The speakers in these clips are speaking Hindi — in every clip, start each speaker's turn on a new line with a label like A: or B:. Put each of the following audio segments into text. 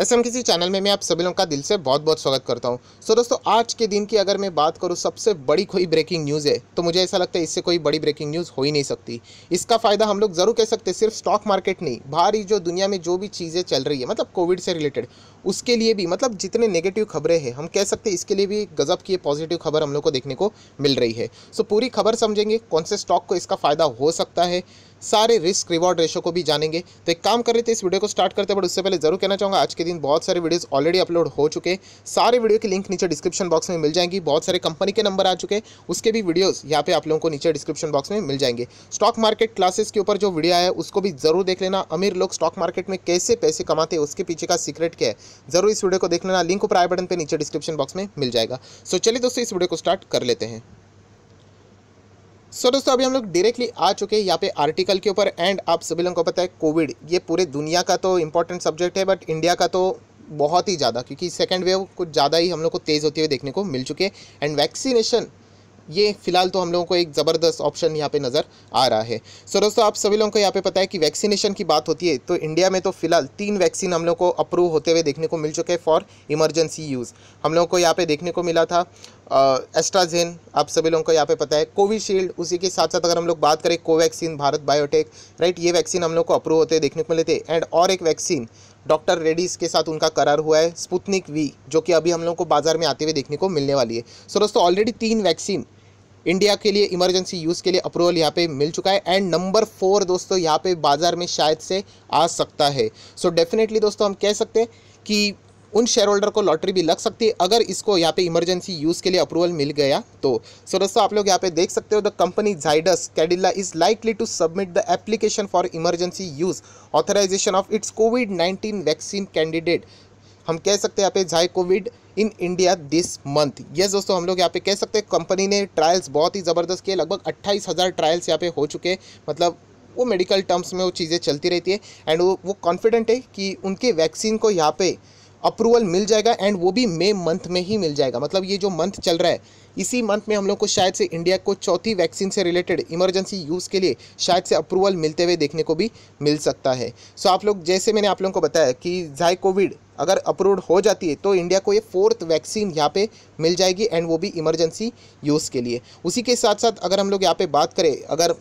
A: एस एम किसी चैनल में मैं आप सभी लोगों का दिल से बहुत बहुत स्वागत करता हूँ सो so, दोस्तों आज के दिन की अगर मैं बात करूँ सबसे बड़ी कोई ब्रेकिंग न्यूज़ है तो मुझे ऐसा लगता है इससे कोई बड़ी ब्रेकिंग न्यूज़ हो ही नहीं सकती इसका फ़ायदा हम लोग ज़रूर कह सकते हैं सिर्फ स्टॉक मार्केट नहीं भारी जो दुनिया में जो भी चीज़ें चल रही है मतलब कोविड से रिलेटेड उसके लिए भी मतलब जितने नेगेटिव खबरें हैं हम कह सकते हैं इसके लिए भी गजब की पॉजिटिव खबर हम लोग को देखने को मिल रही है सो पूरी खबर समझेंगे कौन से स्टॉक को इसका फ़ायदा हो सकता है सारे रिस्क रिवॉर्ड रेशो को भी जानेंगे तो एक काम कर रहे थे इस वीडियो को स्टार्ट करते बट उससे पहले जरूर कहना चाहूँगा आज के दिन बहुत सारे वीडियोस ऑलरेडी अपलोड हो चुके सारे वीडियो के लिंक नीचे डिस्क्रिप्शन बॉक्स में मिल जाएंगी बहुत सारे कंपनी के नंबर आ चुके उसके भी वीडियोस यहाँ पे आप लोगों को नीचे डिस्क्रिप्शन बॉक्स में मिल जाएंगे स्टॉक मार्केट क्लासेस के ऊपर जो वीडियो आया उसको भी जरूर देख लेना अमीर लोग स्टॉक मार्केट में कैसे पैसे कमाते हैं उसके पीछे का सीक्रेट क्या है जरूर इस वीडियो को देख लेना लिंक ऊपर आई बटन पर नीचे डिस्क्रिप्शन बॉक्स में मिल जाएगा सो चलिए दोस्तों इस वीडियो को स्टार्ट कर लेते हैं सो so, दोस्तों अभी हम लोग डायरेक्टली आ चुके हैं यहाँ पे आर्टिकल के ऊपर एंड आप सभी लोगों को पता है कोविड ये पूरे दुनिया का तो इम्पोर्टेंट सब्जेक्ट है बट इंडिया का तो बहुत ही ज़्यादा क्योंकि सेकेंड वेव कुछ ज़्यादा ही हम लोग को तेज़ होती हुई देखने को मिल चुके हैं एंड वैक्सीनेशन ये फिलहाल तो हम लोगों को एक ज़बरदस्त ऑप्शन यहाँ पे नज़र आ रहा है सो दोस्तों आप सभी लोगों को यहाँ पे पता है कि वैक्सीनेशन की बात होती है तो इंडिया में तो फिलहाल तीन वैक्सीन हम लोग को अप्रूव होते हुए देखने को मिल चुके हैं फॉर इमरजेंसी यूज़ हम लोगों को यहाँ पे देखने को मिला था एस्ट्राजेन आप सभी लोगों को यहाँ पे पता है कोविशील्ड उसी के साथ साथ अगर हम लोग बात करें कोवैक्सीन भारत बायोटेक राइट ये वैक्सीन हम लोग को अप्रूव होते देखने को मिले थे एंड और एक वैक्सीन डॉक्टर रेडीज़ के साथ उनका करार हुआ है स्पुतनिक वी जो कि अभी हम लोग को बाजार में आते हुए देखने को मिलने वाली है सो दोस्तों ऑलरेडी तीन वैक्सीन इंडिया के लिए इमरजेंसी यूज़ के लिए अप्रूवल यहाँ पे मिल चुका है एंड नंबर फोर दोस्तों यहाँ पे बाज़ार में शायद से आ सकता है सो so डेफिनेटली दोस्तों हम कह सकते हैं कि उन शेयर होल्डर को लॉटरी भी लग सकती है अगर इसको यहाँ पे इमरजेंसी यूज़ के लिए अप्रूवल मिल गया तो सो so दोस्तों आप लोग यहाँ पे देख सकते हो the company Zydus Cadila is likely to submit the application for emergency use authorisation of its Covid nineteen vaccine candidate हम कह सकते हैं यहाँ पे ZyCoV in India this month yes दोस्तों हम लोग यहाँ पे कह सकते हैं कंपनी ने ट्रायल्स बहुत ही ज़बरदस्त किए लगभग अट्ठाईस हज़ार ट्रायल्स यहाँ पे हो चुके मतलब वो मेडिकल टर्म्स में वो चीज़ें चलती रहती है एंड वो वो कॉन्फिडेंट है कि उनके वैक्सीन को यहाँ पे अप्रूवल मिल जाएगा एंड वो भी मे मंथ में ही मिल जाएगा मतलब ये जो मंथ चल रहा है इसी मंथ में हम लोग को शायद से इंडिया को चौथी वैक्सीन से रिलेटेड इमरजेंसी यूज़ के लिए शायद से अप्रूवल मिलते हुए देखने को भी मिल सकता है सो so, आप लोग जैसे मैंने आप लोगों को बताया कि जाय कोविड अगर अप्रूव हो जाती है तो इंडिया को ये फोर्थ वैक्सीन यहाँ पे मिल जाएगी एंड वो भी इमरजेंसी यूज़ के लिए उसी के साथ साथ अगर हम लोग यहाँ पे बात करें अगर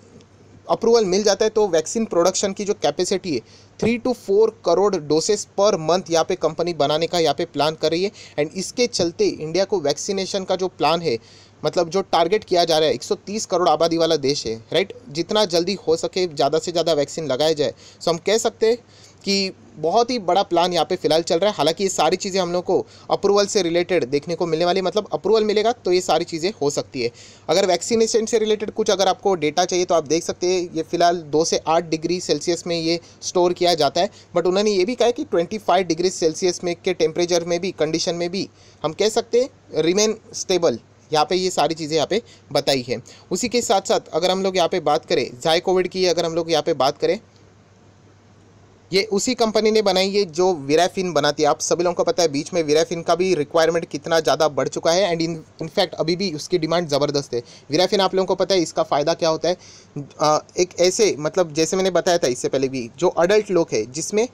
A: अप्रूवल मिल जाता है तो वैक्सीन प्रोडक्शन की जो कैपेसिटी है three two four crore doses per month यहाँ पे कंपनी बनाने का यहाँ पे प्लान कर रही है एंड इसके चलते इंडिया को वैक्सीनेशन का जो प्लान है मतलब जो टारगेट किया जा रहा है 130 करोड़ आबादी वाला देश है राइट जितना जल्दी हो सके ज़्यादा से ज़्यादा वैक्सीन लगाया जाए सो हम कह सकते हैं कि बहुत ही बड़ा प्लान यहाँ पे फिलहाल चल रहा है हालांकि ये सारी चीज़ें हम लोग को अप्रूवल से रिलेटेड देखने को मिलने वाली मतलब अप्रूवल मिलेगा तो ये सारी चीज़ें हो सकती है अगर वैक्सीनेशन से रिलेटेड कुछ अगर आपको डेटा चाहिए तो आप देख सकते हैं ये फिलहाल दो से आठ डिग्री सेल्सियस में ये स्टोर किया जाता है बट उन्होंने ये भी कहा कि ट्वेंटी डिग्री सेल्सियस में के टेम्परेचर में भी कंडीशन में भी हम कह सकते हैं रिमेन स्टेबल यहाँ पे ये सारी चीज़ें यहाँ पे बताई है उसी के साथ साथ अगर हम लोग यहाँ पे बात करें जाय कोविड की अगर हम लोग यहाँ पे बात करें ये उसी कंपनी ने बनाई है जो विराफिन बनाती है आप सभी लोगों को पता है बीच में वेराफिन का भी रिक्वायरमेंट कितना ज़्यादा बढ़ चुका है एंड इन इनफैक्ट अभी भी उसकी डिमांड ज़बरदस्त है वेराफिन आप लोगों को पता है इसका फ़ायदा क्या होता है आ, एक ऐसे मतलब जैसे मैंने बताया था इससे पहले भी जो अडल्ट लोग है जिसमें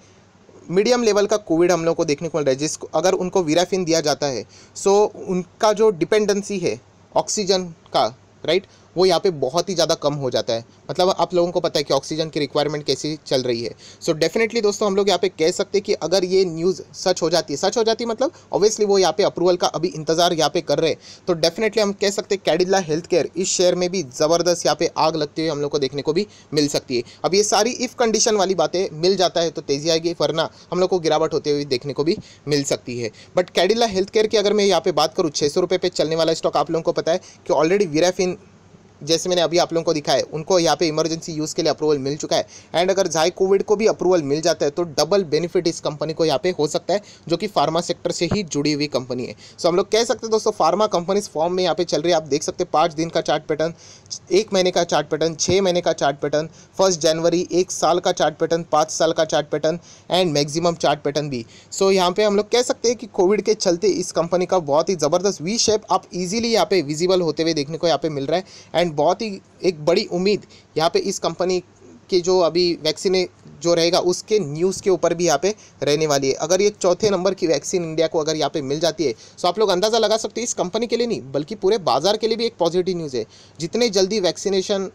A: मीडियम लेवल का कोविड हम लोग को देखने को मिल रहा है जिसको अगर उनको वीराफिन दिया जाता है सो उनका जो डिपेंडेंसी है ऑक्सीजन का राइट वो यहाँ पे बहुत ही ज़्यादा कम हो जाता है मतलब आप लोगों को पता है कि ऑक्सीजन की रिक्वायरमेंट कैसी चल रही है सो so डेफिनेटली दोस्तों हम लोग यहाँ पे कह सकते हैं कि अगर ये न्यूज़ सच हो जाती है सच हो जाती है मतलब ऑब्वियसली वो यहाँ पे अप्रूवल का अभी इंतज़ार यहाँ पे कर रहे हैं तो डेफिनेटली हम कह सकते हैं कैडिला हेल्थ केयर इस शेयर में भी ज़बरदस्त यहाँ पे आग लगती हुई हम लोग को देखने को भी मिल सकती है अब ये सारी इफ़ कंडीशन वाली बातें मिल जाता है तो तेज़ी आएगी वरना हम लोग को गिरावट होते हुए देखने को भी मिल सकती है बट कैडिला हेल्थ केयर की अगर मैं यहाँ पे बात करूँ छः सौ रुपये पे चलने वाला स्टॉक आप लोगों को पता है कि ऑलरेडी वीरेफिन जैसे मैंने अभी आप लोगों को दिखाया उनको यहाँ पे इमरजेंसी यूज़ के लिए अप्रूवल मिल चुका है एंड अगर जाय कोविड को भी अप्रूवल मिल जाता है तो डबल बेनिफिट इस कंपनी को यहाँ पे हो सकता है जो कि फार्मा सेक्टर से ही जुड़ी हुई कंपनी है सो हम लोग कह सकते हैं दोस्तों फार्मा कंपनीज फॉर्म में यहाँ पे चल रही है आप देख सकते हैं पाँच दिन का चार्ट पैटर्न एक महीने का चार्ट पैटर्न छः महीने का चार्ट पैटर्न फर्स्ट जनवरी एक साल का चार्ट पैटर्न पाँच साल का chart pattern and maximum chart pattern भी सो यहाँ पे हम लोग कह सकते हैं कि कोविड के चलते इस कंपनी का बहुत ही ज़बरदस्त वी शेप आप ईजिली यहाँ पे विजिबल होते हुए देखने को यहाँ पे मिल रहा है एंड बहुत ही एक बड़ी उम्मीद यहाँ पे इस कंपनी के जो अभी वैक्सीने जो रहेगा उसके न्यूज़ के ऊपर भी यहाँ पे रहने वाली है अगर ये चौथे नंबर की वैक्सीन इंडिया को अगर यहाँ पे मिल जाती है तो आप लोग अंदाज़ा लगा सकते हैं इस कंपनी के लिए नहीं बल्कि पूरे बाजार के लिए भी एक पॉजिटिव न्यूज़ है जितने जल्दी वैक्सीनेशन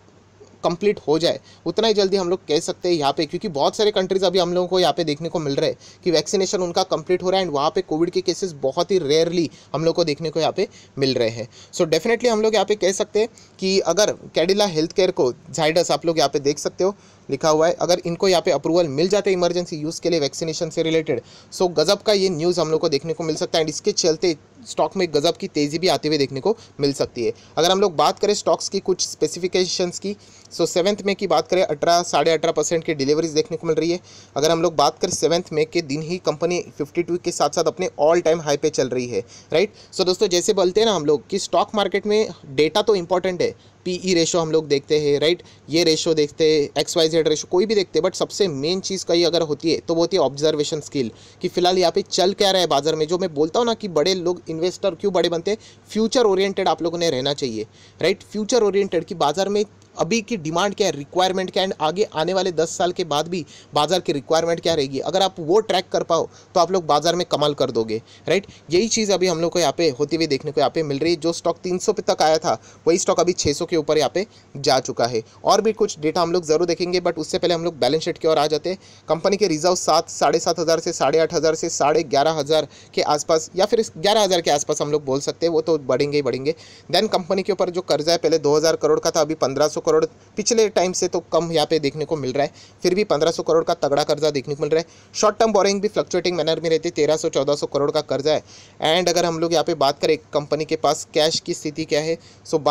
A: कंप्लीट हो जाए उतना ही जल्दी हम लोग कह सकते हैं यहाँ पे क्योंकि बहुत सारे कंट्रीज़ अभी हम लोगों को यहाँ पे देखने को मिल रहे हैं कि वैक्सीनेशन उनका कंप्लीट हो रहा है एंड वहाँ पे कोविड के केसेस बहुत ही रेयरली हम लोग को देखने को यहाँ पे मिल रहे हैं सो डेफिनेटली हम लोग यहाँ पे कह सकते हैं कि अगर कैडिला हेल्थ केयर को जाइडस आप लोग यहाँ पे देख सकते हो लिखा हुआ है अगर इनको यहाँ पे अप्रूवल मिल जाते इमरजेंसी यूज़ के लिए वैक्सीनेशन से रिलेटेड सो गज़ब का ये न्यूज़ हम लोग को देखने को मिल सकता है एंड इसके चलते स्टॉक में गज़ब की तेज़ी भी आते हुए देखने को मिल सकती है अगर हम लोग बात करें स्टॉक्स की कुछ स्पेसिफिकेशंस की सो so, सेवन्थ मे की बात करें अठारह साढ़े अठारह परसेंट की डिलीवरीज देखने को मिल रही है अगर हम लोग बात करें सेवन्थ मे के दिन ही कंपनी फिफ्टी टू के साथ साथ अपने ऑल टाइम हाई पे चल रही है राइट सो so, दोस्तों जैसे बोलते हैं ना हम लोग कि स्टॉक मार्केट में डेटा तो इंपॉर्टेंट है पी ई रेशो हम लोग देखते हैं राइट ये रेशो देखते हैं एक्स वाई जेड रेशो कोई भी देखते हैं बट सबसे मेन चीज़ कहीं अगर होती है तो वो होती है ऑब्जर्वेशन स्किल कि फिलहाल यहाँ पे चल क्या रहा है बाजार में जो मैं बोलता हूँ ना कि बड़े लोग इन्वेस्टर क्यों बड़े बनते हैं फ्यूचर ओरिएंटेड आप लोगों ने रहना चाहिए राइट फ्यूचर ओरिएंटेड कि बाजार में अभी की डिमांड क्या है रिक्वायरमेंट क्या है एंड आगे आने वाले दस साल के बाद भी बाजार की रिक्वायरमेंट क्या रहेगी अगर आप वो ट्रैक कर पाओ तो आप लोग बाजार में कमाल कर दोगे राइट यही चीज़ अभी हम लोग को यहाँ पे होती हुई देखने को यहाँ पे मिल रही है जो स्टॉक तीन सौ तक आया था वही स्टॉक अभी छः सौ के ऊपर यहाँ पे जा चुका है और भी कुछ डेटा हम लोग जरूर देखेंगे बट उससे पहले हम लोग बैलेंस शीट की ओर आ जाते हैं कंपनी के रिजर्व सात साढ़े सात हज़ार से साढ़े आठ हज़ार से साढ़े ग्यारह हज़ार के आसपास या फिर ग्यारह हज़ार के आसपास हम लोग बोल सकते हैं वो तो बढ़ेंगे ही बढ़ेंगे देन कंपनी के ऊपर जो कर्जा है पहले दो हज़ार करोड़ का था अभी पंद्रह सौ करोड़ पिछले टाइम से तो कम यहाँ पे देखने को मिल रहा है फिर भी 1500 करोड़ का तगड़ा कर्जा देखने को मिल रहा है शॉर्ट टर्म बोरिंग भी फ्लक्चुएटिंग मैनर में रहती है तेरह सौ करोड़ का कर्जा है एंड अगर हम लोग यहाँ पे बात करें कंपनी के पास कैश की स्थिति क्या है सो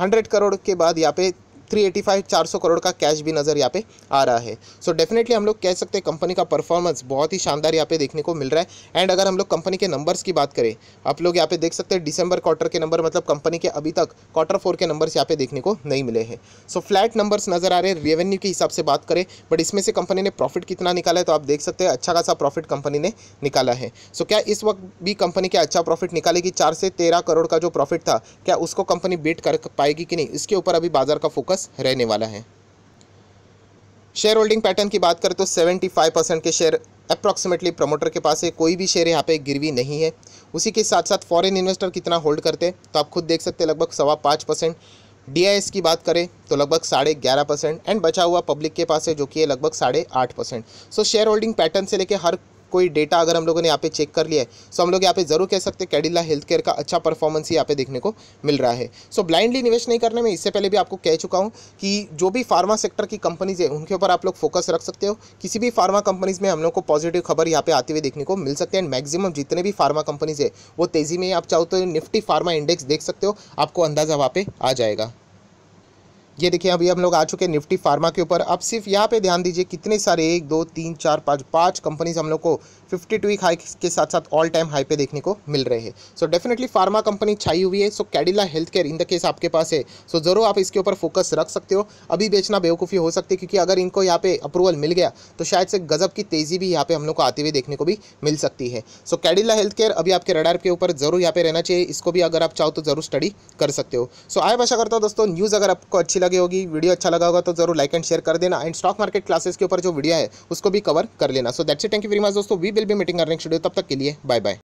A: हंड्रेड करोड़ के बाद यहाँ पे 385 400 करोड़ का कैश भी नज़र यहाँ पे आ रहा है सो so डेफिनेटली हम लोग कह सकते हैं कंपनी का परफॉर्मेंस बहुत ही शानदार यहाँ पे देखने को मिल रहा है एंड अगर हम लोग कंपनी के नंबर्स की बात करें आप लोग यहाँ पे देख सकते हैं डिसंबर क्वार्टर के नंबर मतलब कंपनी के अभी तक क्वार्टर फोर के नंबर्स यहाँ पे देखने को नहीं मिले हैं सो फ्लैट नंबर्स नज़र आ रहे हैं रेवेन्यू के हिसाब से बात करें बट इसमें से कंपनी ने प्रॉफिट कितना निकाला है तो आप देख सकते हैं अच्छा खासा प्रॉफिट कंपनी ने निकाला है सो so, क्या इस वक्त भी कंपनी के अच्छा प्रॉफिट निकालेगी चार से तेरह करोड़ का जो प्रॉफिट था क्या उसको कंपनी बीट कर पाएगी कि नहीं इसके ऊपर अभी बाजार का फोकस वापस रहने वाला है शेयर होल्डिंग पैटर्न की बात करें तो 75 परसेंट के शेयर अप्रॉक्सीमेटली प्रमोटर के पास है कोई भी शेयर यहाँ पे गिरवी नहीं है उसी के साथ साथ फॉरेन इन्वेस्टर कितना होल्ड करते हैं तो आप खुद देख सकते हैं लगभग सवा पाँच परसेंट डी की बात करें तो लगभग साढ़े ग्यारह परसेंट एंड बचा हुआ पब्लिक के पास है जो कि है लगभग साढ़े आठ percent so share holding pattern से लेकर हर कोई डेटा अगर हम लोगों ने यहाँ पे चेक कर लिया है सो तो हम लोग यहाँ पे ज़रूर कह सकते हैं कैडिला हेल्थ केयर का अच्छा परफॉर्मेंस ही यहाँ पे देखने को मिल रहा है सो ब्लाइंडली निवेश नहीं करने में इससे पहले भी आपको कह चुका हूँ कि जो भी फार्मा सेक्टर की कंपनीज़ है उनके ऊपर आप लोग फोकस रख सकते हो किसी भी फार्मा कंपनीज़ में हम लोग को पॉजिटिव खबर यहाँ पे आते हुए देखने को मिल सकते हैं एंड मैक्सिमम जितने भी फार्मा कंपनीज़ है वो तेज़ी में आप चाहो तो निफ्टी फार्मा इंडेक्स देख सकते हो आपको अंदाज़ा वहाँ पे आ जाएगा ये देखिए अभी हम लोग आ चुके हैं निफ्टी फार्मा के ऊपर अब सिर्फ यहाँ पे ध्यान दीजिए कितने सारे एक दो तीन चार पाँच पाँच कंपनीज हम लोग को फिफ्टी टू हाई के साथ साथ ऑल टाइम हाई पे देखने को मिल रहे हैं सो डेफिनेटली फार्मा कंपनी छाई हुई है so Cadila health care in the case आपके पास है सो so, ज़रूर आप इसके ऊपर फोकस रख सकते हो अभी बेचना बेवकूफ़ी हो सकती है क्योंकि अगर इनको यहाँ पे अप्रूवल मिल गया तो शायद से गजब की तेज़ी भी यहाँ पे हम लोग को आते हुए देखने को भी मिल सकती है सो कैडिला हेल्थ केयर अभी आपके रडार के ऊपर ज़रूर यहाँ पे रहना चाहिए इसको भी अगर आप चाहो तो ज़रूर स्टडी कर सकते हो सो आए आशा करता हूँ दोस्तों न्यूज़ अगर आपको अच्छी लगी होगी वीडियो अच्छा लगा होगा तो जरूर लाइक एंड शेयर कर देना एंड स्टॉक मार्केट क्लासेस के ऊपर जो वीडियो है उसको भी कवर कर लेना so that's it thank you very much दोस्तों वी विल भी मीटिंग अर्निंग शेड्यूल तब तक के लिए बाय बाय